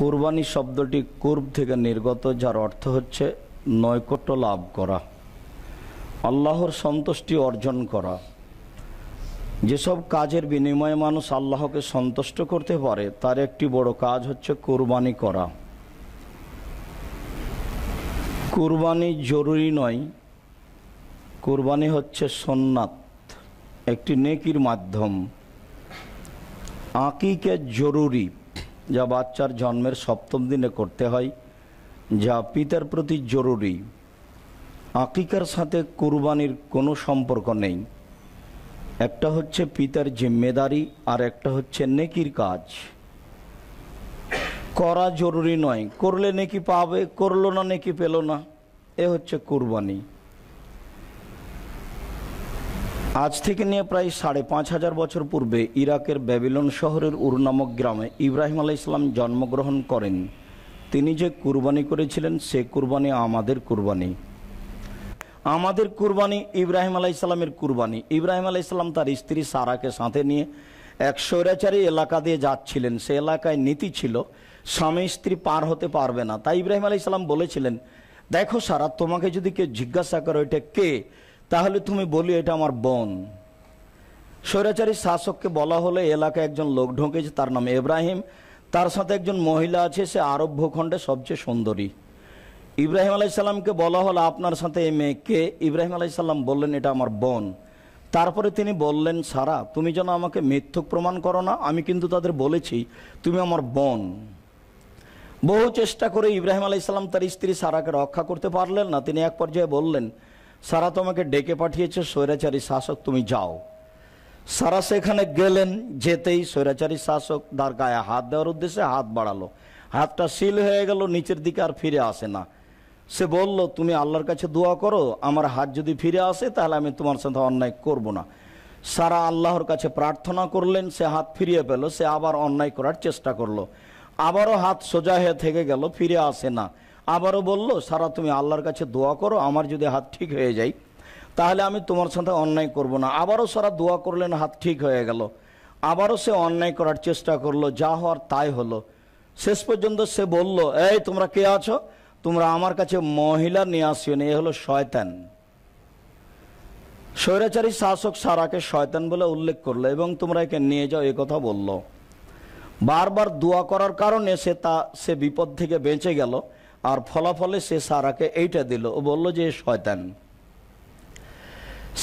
কোরবানি শব্দটি কুর্ব থেকে নির্গত যার অর্থ হচ্ছে নৈকট্য লাভ করা আল্লাহর সন্তুষ্টি অর্জন করা যেসব কাজের বিনিময়ে মানুষ আল্লাহকে সন্তুষ্ট করতে পারে তার একটি বড় কাজ হচ্ছে কোরবানি করা কোরবানি জরুরি নয় কোরবানি হচ্ছে সন্ন্যাত একটি নেকির মাধ্যম আঁকিকে জরুরি যা বাচ্চার জন্মের সপ্তম দিনে করতে হয় যা পিতার প্রতি জরুরি আকিকার সাথে কুরবানির কোনো সম্পর্ক নেই একটা হচ্ছে পিতার জিম্মেদারি আর একটা হচ্ছে নেকির কাজ করা জরুরি নয় করলে নেকি পাবে করলো না নেকি পেল না এ হচ্ছে কুরবানি আজ থেকে নিয়ে প্রায় সাড়ে পাঁচ হাজার বছর পূর্বে ইরাকের ব্যাবিলন শহরের উর নামক গ্রামে ইব্রাহিম আলাহ ইসলাম জন্মগ্রহণ করেন তিনি যে কুরবানি করেছিলেন সে কুরবানি আমাদের কুরবানি আমাদের কুরবানি ইব্রাহিম আলাহ ইসলামের কুরবানি ইব্রাহিম আলাহ ইসলাম তার স্ত্রী সারাকে সাথে নিয়ে এক স্বৈরাচারী এলাকা দিয়ে যাচ্ছিলেন সে এলাকায় নীতি ছিল স্বামী স্ত্রী পার হতে পারবে না তাই ইব্রাহিম আলাহ ইসলাম বলেছিলেন দেখো সারা তোমাকে যদি কেউ জিজ্ঞাসা করে ওইটা কে তাহলে তুমি বলি এটা আমার বোন স্বৈরাচারী শাসককে বলা হলে এলাকায় একজন লোক ঢোকেছে তার নাম ইব্রাহিম তার সাথে একজন মহিলা আছে সে আরব ভূখণ্ডে সবচেয়ে সুন্দরী ইব্রাহিম আলাইসাল্লামকে বলা হলো আপনার সাথে এই মেয়েকে ইব্রাহিম আলাইসাল্লাম বললেন এটা আমার বোন তারপরে তিনি বললেন সারা তুমি যেন আমাকে মিথ্যুক প্রমাণ করো না আমি কিন্তু তাদের বলেছি তুমি আমার বোন বহু চেষ্টা করে ইব্রাহিম আলাইসাল্লাম তার স্ত্রী সারাকে রক্ষা করতে পারলেন না তিনি এক পর্যায়ে বললেন সারা তোমাকে ডেকে পাঠিয়েছে স্বৈরাচারী শাসক তুমি যাও সারা সেখানে গেলেন যেতেই স্বৈরাচারী শাসক তার গায়ে হাত দেওয়ার উদ্দেশ্যে হাত বাড়ালো হাতটা সিল হয়ে গেল নিচের দিকে আর ফিরে আসে না সে বলল তুমি আল্লাহর কাছে দোয়া করো আমার হাত যদি ফিরে আসে তাহলে আমি তোমার সাথে অন্যায় করব না সারা আল্লাহর কাছে প্রার্থনা করলেন সে হাত ফিরিয়ে পেল সে আবার অন্যায় করার চেষ্টা করলো আবারও হাত সোজা হয়ে থেকে গেল ফিরে আসে না আবারও বলল সারা তুমি আল্লাহর কাছে দোয়া করো আমার যদি হাত ঠিক হয়ে যায় তাহলে আমি তোমার সাথে অন্যায় করব না আবারও সারা দোয়া করলেন হাত ঠিক হয়ে গেল আবারও সে অন্যায় করার চেষ্টা করলো যা হওয়ার তাই হলো শেষ পর্যন্ত সে বলল এই তোমরা কে আছো তোমরা আমার কাছে মহিলা নিয়ে আসিও না এ হলো শয়তান স্বৈরাচারী শাসক সারাকে শয়তান বলে উল্লেখ করলো এবং তোমরা একে নিয়ে যাও এ কথা বলল বারবার দোয়া করার কারণে সে তা সে বিপদ থেকে বেঁচে গেল আর ফলাফলে সে সারাকে এইটা দিল ও বলল যে শয়তান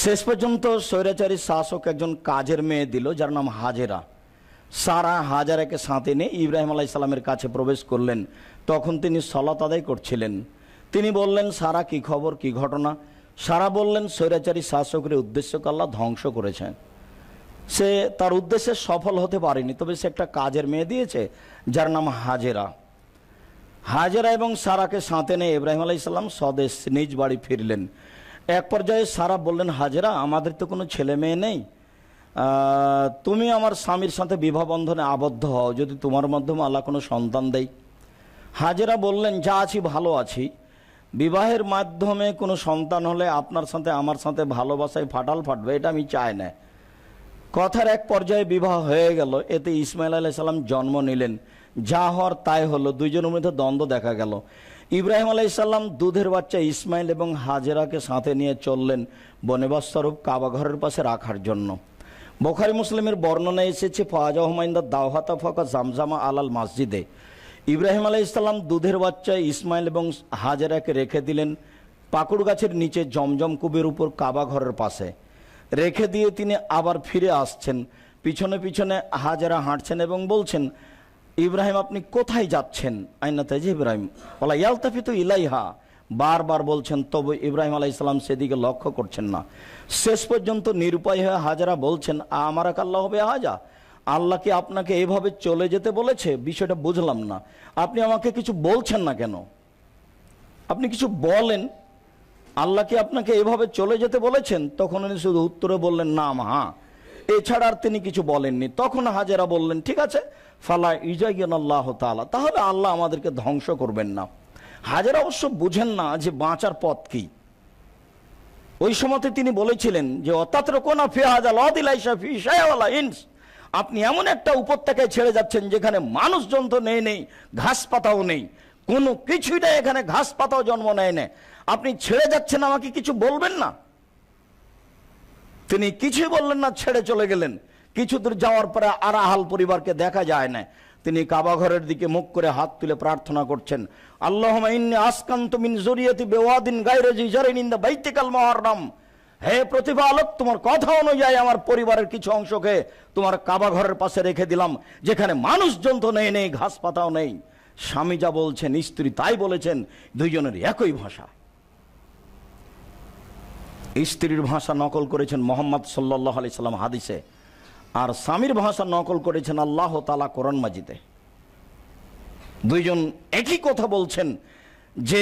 শেষ পর্যন্ত স্বৈরাচারী শাসক একজন কাজের মেয়ে দিল যার নাম হাজেরা সারা হাজারাকে সাঁতে নিয়ে ইব্রাহিম আলাহ ইসলামের কাছে প্রবেশ করলেন তখন তিনি সলাত আদায় করছিলেন তিনি বললেন সারা কি খবর কি ঘটনা সারা বললেন স্বৈরাচারী শাসকের উদ্দেশ্য কাল্লা ধ্বংস করেছেন সে তার উদ্দেশ্যে সফল হতে পারেনি তবে সে একটা কাজের মেয়ে দিয়েছে যার নাম হাজেরা হাজরা এবং সারাকে সাঁতে নিয়ে ইব্রাহিম আলাইসাল্লাম স্বদেশ নিজ বাড়ি ফিরলেন এক পর্যায়ে সারা বললেন হাজরা আমাদের তো কোনো ছেলে মেয়ে নেই তুমি আমার স্বামীর সাথে বিবাহ বন্ধনে আবদ্ধ হও যদি তোমার মাধ্যমে আল্লাহ কোনো সন্তান দেয় হাজেরা বললেন যা আছি ভালো আছি বিবাহের মাধ্যমে কোনো সন্তান হলে আপনার সাথে আমার সাথে ভালোবাসায় ফাটাল ফাটবে এটা আমি চাই না কথার এক পর্যায়ে বিবাহ হয়ে গেল এতে ইসমাইল আলাইসাল্লাম জন্ম নিলেন যা হওয়ার তাই হলো দুইজনের মধ্যে দ্বন্দ্ব দেখা গেল ইব্রাহিম আলাইসাল্লাম দুধের বাচ্চা ইসমাইল এবং হাজেরাকে সাথে নিয়ে চললেন বনেবাস্বরূপ কাবাঘরের পাশে রাখার জন্য বোখারি মুসলিমের বর্ণনা এসেছে ফাজা হুমাইন্দা দাওহাতা ফকা জামজামা আলাল মসজিদে ইব্রাহিম আলাইসাল্লাম দুধের বাচ্চা ইসমাইল এবং হাজেরাকে রেখে দিলেন পাকুড় গাছের নিচে জমজম কুবের উপর কাবাঘরের পাশে রেখে দিয়ে তিনি আবার ফিরে আসছেন পিছনে পিছনে হাজেরা হাঁটছেন এবং বলছেন ইব্রাহিম আপনি কোথায় যাচ্ছেন আইনা তাই ইব্রাহিম বলা তো ইলাইহা বারবার বলছেন তবে ইব্রাহিম আলাই ইসলাম সেদিকে লক্ষ্য করছেন না শেষ পর্যন্ত নিরুপায় হয়ে হাজারা বলছেন এক আল্লাহ হবে হাজা আল্লাহ কি আপনাকে এভাবে চলে যেতে বলেছে বিষয়টা বুঝলাম না আপনি আমাকে কিছু বলছেন না কেন আপনি কিছু বলেন আল্লাহ কি আপনাকে এভাবে চলে যেতে বলেছেন তখন উনি শুধু উত্তরে বললেন না মা হ্যাঁ। এছাড়া আর তিনি কিছু বলেননি তখন হাজেরা বললেন ঠিক আছে ফালা ইজাইন আল্লাহ তালা তাহলে আল্লাহ আমাদেরকে ধ্বংস করবেন না হাজার অবশ্য বুঝেন না যে বাঁচার পথ কি ওই সময়তে তিনি বলেছিলেন যে আপনি এমন একটা উপত্যকায় ছেড়ে যাচ্ছেন যেখানে মানুষজন তো নেই নেই ঘাস পাতাও নেই কোনো কিছুই না এখানে ঘাস পাতাও জন্ম নেয় না আপনি ছেড়ে যাচ্ছেন আমাকে কিছু বলবেন না তিনি কিছুই বললেন না ছেড়ে চলে গেলেন কিছু দূর যাওয়ার পরে আরাহাল পরিবারকে দেখা যায় না তিনি কাবাঘরের দিকে মুখ করে হাত তুলে প্রার্থনা করছেন আল্লাহ আসকান্ত মিন জরিয়তি বেওয়াদিন গাইরেজি জরিন ইন দ্য বাইতিকাল মহরম হে প্রতিপালক তোমার কথা অনুযায়ী আমার পরিবারের কিছু অংশকে তোমার কাবাঘরের পাশে রেখে দিলাম যেখানে মানুষজন তো নেই নেই ঘাস পাতাও নেই স্বামী যা বলছেন স্ত্রী তাই বলেছেন দুইজনের একই ভাষা স্ত্রীর ভাষা নকল করেছেন মোহাম্মদ সাল্লাহ আলি সাল্লাম হাদিসে আর স্বামীর ভাষা নকল করেছেন আল্লাহ তালা কোরআন মাজিদে দুইজন একই কথা বলছেন যে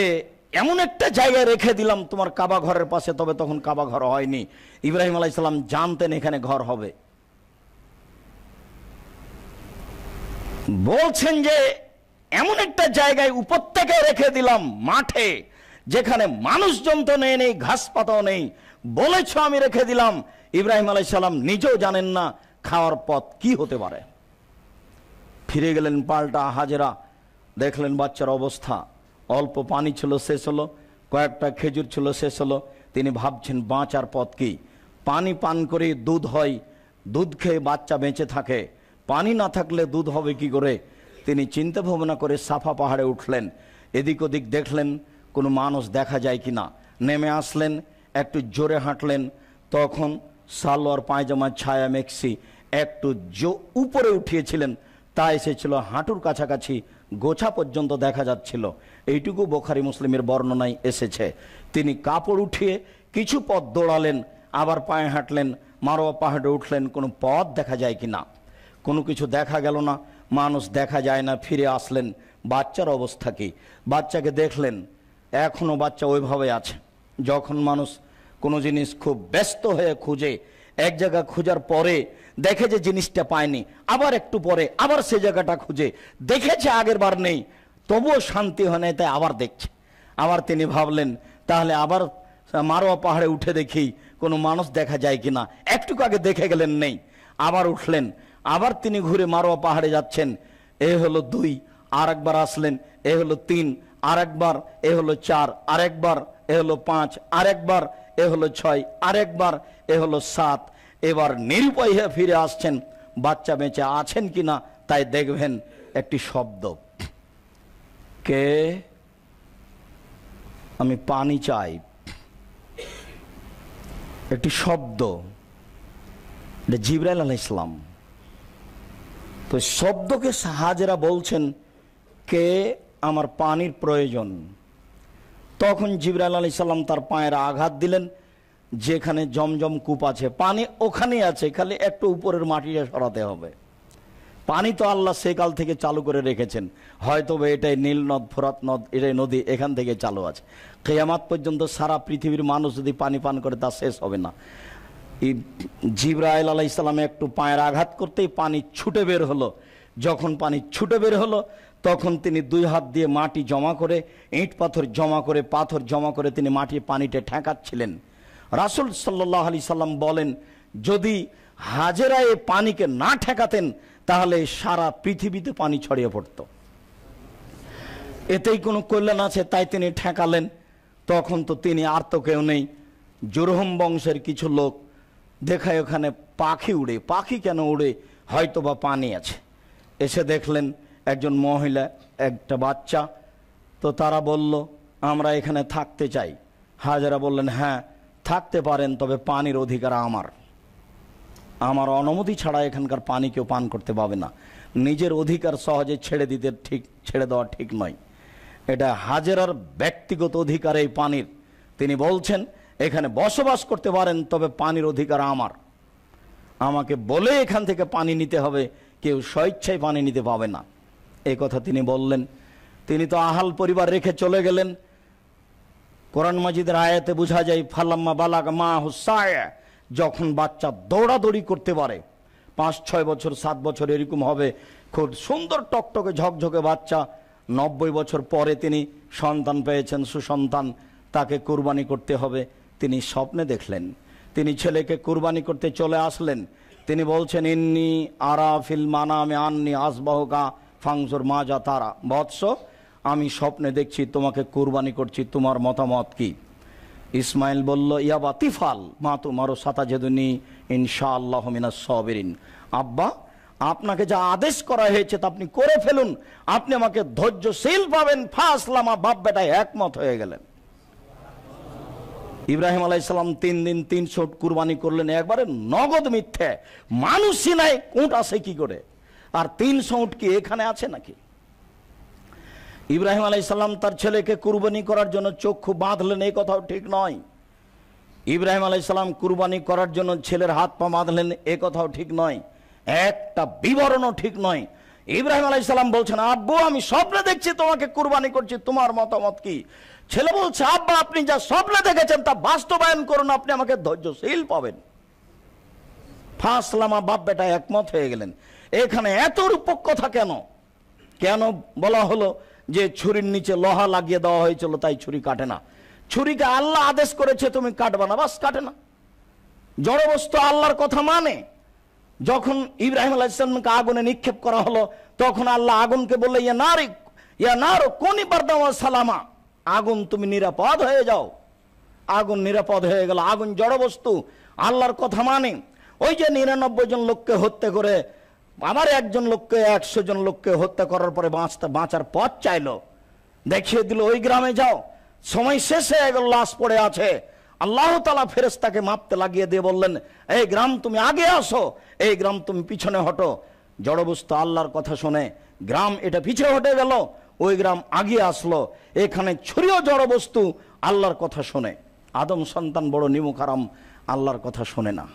এমন একটা জায়গায় রেখে দিলাম তোমার কাবা ঘরের পাশে তবে তখন কাবা ঘর হয়নি ইব্রাহিম আলাইসাল্লাম জানতেন এখানে ঘর হবে বলছেন যে এমন একটা জায়গায় উপত্যকায় রেখে দিলাম মাঠে যেখানে মানুষজন তো নেই নেই ঘাস পাতাও নেই বলেছ আমি রেখে দিলাম ইব্রাহিম আলাইসাল্লাম নিজেও জানেন না খাওয়ার পথ কি হতে পারে ফিরে গেলেন পাল্টা হাজেরা দেখলেন বাচ্চার অবস্থা অল্প পানি ছিল শেষ হলো কয়েকটা খেজুর ছিল শেষ হলো তিনি ভাবছেন বাঁচার পথ কি পানি পান করে দুধ হয় দুধ খেয়ে বাচ্চা বেঁচে থাকে পানি না থাকলে দুধ হবে কি করে তিনি চিন্তা ভাবনা করে সাফা পাহাড়ে উঠলেন এদিক ওদিক দেখলেন কোনো মানুষ দেখা যায় কি না নেমে আসলেন একটু জোরে হাঁটলেন তখন সালোয়ার পায়জামা ছায়া মেক্সি একটু জো উপরে উঠিয়েছিলেন তা এসেছিল হাঁটুর কাছাকাছি গোছা পর্যন্ত দেখা যাচ্ছিল এইটুকু বোখারি মুসলিমের বর্ণনায় এসেছে তিনি কাপড় উঠিয়ে কিছু পথ দৌড়ালেন আবার পায়ে হাঁটলেন মারোয়া পাহাড়ে উঠলেন কোনো পথ দেখা যায় কি না কোনো কিছু দেখা গেল না মানুষ দেখা যায় না ফিরে আসলেন বাচ্চার অবস্থা কি বাচ্চাকে দেখলেন এখনও বাচ্চা ওইভাবে আছে যখন মানুষ কোনো জিনিস খুব ব্যস্ত হয়ে খুঁজে এক জায়গা খোঁজার পরে দেখে যে জিনিসটা পায়নি আবার একটু পরে আবার সে জায়গাটা খুঁজে দেখেছে আগের বার নেই তবুও শান্তি হয় নাই তাই আবার দেখছে আবার তিনি ভাবলেন তাহলে আবার মারোয়া পাহাড়ে উঠে দেখি কোনো মানুষ দেখা যায় কিনা একটুকু আগে দেখে গেলেন নেই আবার উঠলেন আবার তিনি ঘুরে মারোয়া পাহাড়ে যাচ্ছেন এ হলো দুই আর একবার আসলেন এ হলো তিন আর একবার এ হলো চার আর একবার এ হলো পাঁচ আর একবার এ হলো ছয় আরেকবার এ হলো সাত এবার নিরুপায় হয়ে ফিরে আসছেন বাচ্চা বেঁচে আছেন কি না তাই দেখবেন একটি শব্দ কে আমি পানি চাই একটি শব্দ এটা জিবরাইল আল ইসলাম তো শব্দকে সাহাজেরা বলছেন কে আমার পানির প্রয়োজন তখন জিবরাল আলী সাল্লাম তার পায়ের আঘাত দিলেন যেখানে জমজম কূপ আছে পানি ওখানে আছে খালি একটু উপরের মাটিটা সরাতে হবে পানি তো আল্লাহ সেকাল থেকে চালু করে রেখেছেন হয়তো এটাই নীল নদ ফোরাত নদ এটাই নদী এখান থেকে চালু আছে কেয়ামাত পর্যন্ত সারা পৃথিবীর মানুষ যদি পানি পান করে তা শেষ হবে না এই জিব্রাইল আলাহ একটু পায়ের আঘাত করতেই পানি ছুটে বের হলো যখন পানি ছুটে বের হলো তখন তিনি দুই হাত দিয়ে মাটি জমা করে ইট পাথর জমা করে পাথর জমা করে তিনি মাটির পানিতে ঠেকাচ্ছিলেন রাসুল সাল্লাহ আলি সাল্লাম বলেন যদি হাজেরা এ পানিকে না ঠেকাতেন তাহলে সারা পৃথিবীতে পানি ছড়িয়ে পড়ত এতেই কোনো কল্যাণ আছে তাই তিনি ঠেকালেন তখন তো তিনি আর তো কেউ নেই জোরহম বংশের কিছু লোক দেখায় ওখানে পাখি উড়ে পাখি কেন উড়ে হয়তো বা পানি আছে এসে দেখলেন একজন মহিলা একটা বাচ্চা তো তারা বলল আমরা এখানে থাকতে চাই হাজারা বললেন হ্যাঁ থাকতে পারেন তবে পানির অধিকার আমার আমার অনুমতি ছাড়া এখানকার পানি কেউ পান করতে পাবে না নিজের অধিকার সহজে ছেড়ে দিতে ঠিক ছেড়ে দেওয়া ঠিক নয় এটা হাজেরার ব্যক্তিগত অধিকার এই পানির তিনি বলছেন এখানে বসবাস করতে পারেন তবে পানির অধিকার আমার আমাকে বলে এখান থেকে পানি নিতে হবে কেউ স্বেচ্ছায় পানি নিতে পাবে না এই কথা তিনি বললেন তিনি তো আহাল পরিবার রেখে চলে গেলেন কোরআন মাজিদের আয়াতে বোঝা যায় ফালাম্মা বালাক মা হুসায় যখন বাচ্চা দৌড়াদৌড়ি করতে পারে পাঁচ ছয় বছর সাত বছর এরকম হবে খুব সুন্দর টকটকে ঝকঝকে বাচ্চা নব্বই বছর পরে তিনি সন্তান পেয়েছেন সুসন্তান তাকে কুরবানি করতে হবে তিনি স্বপ্নে দেখলেন তিনি ছেলেকে কুরবানি করতে চলে আসলেন তিনি বলছেন ইন্নি আরা ফিল মানামে আন্নি আসবাহকা মা মাজা তারা বৎস আমি স্বপ্নে দেখছি তোমাকে কুরবানি করছি তোমার মতামত কি ইসমাইল বলল ইয়াবা তিফাল মা তোমারও সাতা ইনশা আল্লাহ মিনা সবেরিন আব্বা আপনাকে যা আদেশ করা হয়েছে তা আপনি করে ফেলুন আপনি আমাকে ধৈর্যশীল পাবেন ফাঁসলামা বাপ বেটায় একমত হয়ে গেলেন ইব্রাহিম আলাইসালাম তিন দিন তিন শোট কুরবানি করলেন একবারে নগদ মিথ্যে মানুষই নাই কোট আসে কি করে আর তিনশো উঁট কি এখানে আছে নাকি ইব্রাহিম আলাই সাল্লাম তার ছেলেকে কুরবানি করার জন্য চক্ষু বাঁধলেন এই কথাও ঠিক নয় ইব্রাহিম আলাই সাল্লাম কুরবানি করার জন্য ছেলের হাত পা বাঁধলেন এ কথাও ঠিক নয় একটা বিবরণও ঠিক নয় ইব্রাহিম আলাই সাল্লাম বলছেন আব্বু আমি স্বপ্নে দেখছি তোমাকে কুরবানি করছি তোমার মতামত কি ছেলে বলছে আব্বা আপনি যা স্বপ্নে দেখেছেন তা বাস্তবায়ন করুন আপনি আমাকে ধৈর্যশীল পাবেন ফাঁসলামা বাপ বেটা একমত হয়ে গেলেন এখানে এত রূপক কথা কেন কেন বলা হলো যে ছুরির নিচে লোহা লাগিয়ে দেওয়া হয়েছিল তাই ছুরি কাটে না ছুরিকে আল্লাহ আদেশ করেছে তুমি কাটবা না বাস কাটে না জড়বস্তু আল্লাহর কথা মানে যখন ইব্রাহিম আলাইসালামকে আগুনে নিক্ষেপ করা হলো তখন আল্লাহ আগুনকে বললে ইয়া নারী ইয়া নার কোনি পারদামা সালামা আগুন তুমি নিরাপদ হয়ে যাও আগুন নিরাপদ হয়ে গেল আগুন জড়বস্তু আল্লাহর কথা মানে ওই যে নিরানব্বই জন লোককে হত্যা করে আমার একজন লোককে একশো জন লোককে হত্যা করার পরে বাঁচতে বাঁচার পথ চাইলো দেখিয়ে দিল ওই গ্রামে যাও সময় শেষে একজন লাশ পড়ে আছে আল্লাহ তালা ফেরেস্তাকে মাপতে লাগিয়ে দিয়ে বললেন এই গ্রাম তুমি আগে আসো এই গ্রাম তুমি পিছনে হটো জড়বস্তু আল্লাহর কথা শুনে গ্রাম এটা পিছিয়ে হটে গেল ওই গ্রাম আগিয়ে আসলো এখানে ছড়িয়ে জড়বস্তু আল্লাহর কথা শোনে আদম সন্তান বড় নিমুখারাম আল্লাহর কথা শোনে না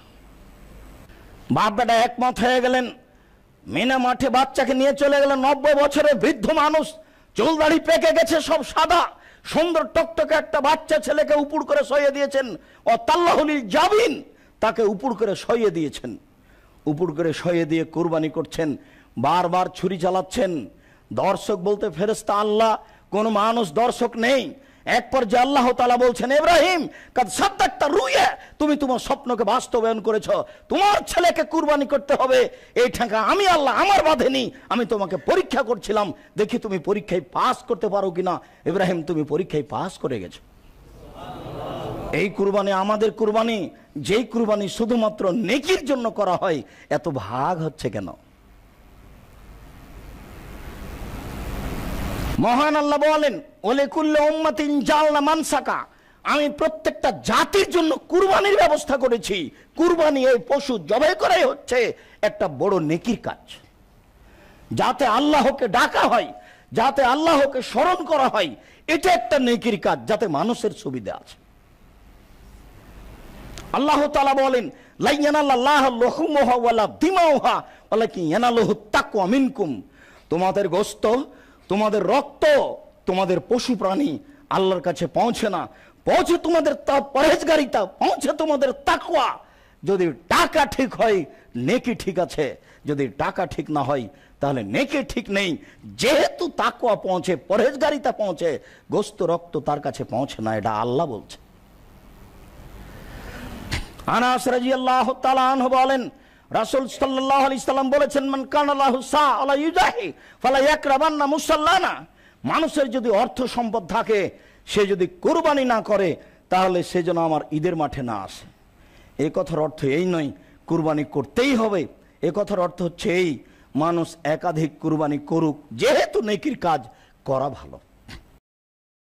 বাপ বেটা একমত হয়ে গেলেন মেনা মাঠে বাচ্চাকে নিয়ে চলে গেল নব্বই বছরের বৃদ্ধ মানুষ দাড়ি পেকে গেছে সব সাদা সুন্দর টকটকে একটা বাচ্চা ছেলেকে উপুর করে সইয়ে দিয়েছেন ও তাল্লাহলি জাবিন তাকে উপুর করে সইয়ে দিয়েছেন উপুর করে সইয়ে দিয়ে কোরবানি করছেন বারবার ছুরি চালাচ্ছেন দর্শক বলতে ফেরেস্তা আল্লাহ কোনো মানুষ দর্শক নেই এক পর্যায়ে আল্লাহ তালা বলছেন ইব্রাহিম তুমি তোমার স্বপ্নকে বাস্তবায়ন করেছ তোমার ছেলেকে কুরবানি করতে হবে এই ঠেকা আমি আল্লাহ আমার বাঁধেনি আমি তোমাকে পরীক্ষা করছিলাম দেখি তুমি পরীক্ষায় পাস করতে পারো কিনা এব্রাহিম তুমি পরীক্ষায় পাস করে গেছো এই কুরবানি আমাদের কুরবানি যেই কুরবানি শুধুমাত্র নেকির জন্য করা হয় এত ভাগ হচ্ছে কেন মহান আল্লাহ বলেন ওলেকুল্ল উম্মাতিন জালনা মানসাকা আমি প্রত্যেকটা জাতির জন্য কুরবানির ব্যবস্থা করেছি কুরবানি এই পশু জবাই করাই হচ্ছে একটা বড় নেকির কাজ যাতে আল্লাহকে ডাকা হয় যাতে আল্লাহকে স্মরণ করা হয় এটা একটা নেকির কাজ যাতে মানুষের সুবিধা আছে আল্লাহ তালা বলেন তোমাদের গোস্ত তোমাদের রক্ত তোমাদের পশু প্রাণী আল্লাহর কাছে পৌঁছে না পৌঁছে তোমাদের তা পরেজগারিতা পৌঁছে তোমাদের তাকুয়া যদি টাকা ঠিক হয় নেকি ঠিক আছে যদি টাকা ঠিক না হয় তাহলে নেকি ঠিক নেই যেহেতু তাকুয়া পৌঁছে পরেজগারিতা পৌঁছে গোস্ত রক্ত তার কাছে পৌঁছে না এটা আল্লাহ বলছে আনাস রাজি আল্লাহ বলেন রাসুল সাল্লাহ আলি সাল্লাম বলেছেন মান কানাল্লাহ সাহ আলা ইউজাহি ফালা ইয়াকরাবান্না মুসাল্লানা মানুষের যদি অর্থ সম্পদ থাকে সে যদি কোরবানি না করে তাহলে সে যেন আমার ঈদের মাঠে না আসে এ কথার অর্থ এই নয় কুরবানি করতেই হবে এ কথার অর্থ হচ্ছে এই মানুষ একাধিক কুরবানি করুক যেহেতু নেকির কাজ করা ভালো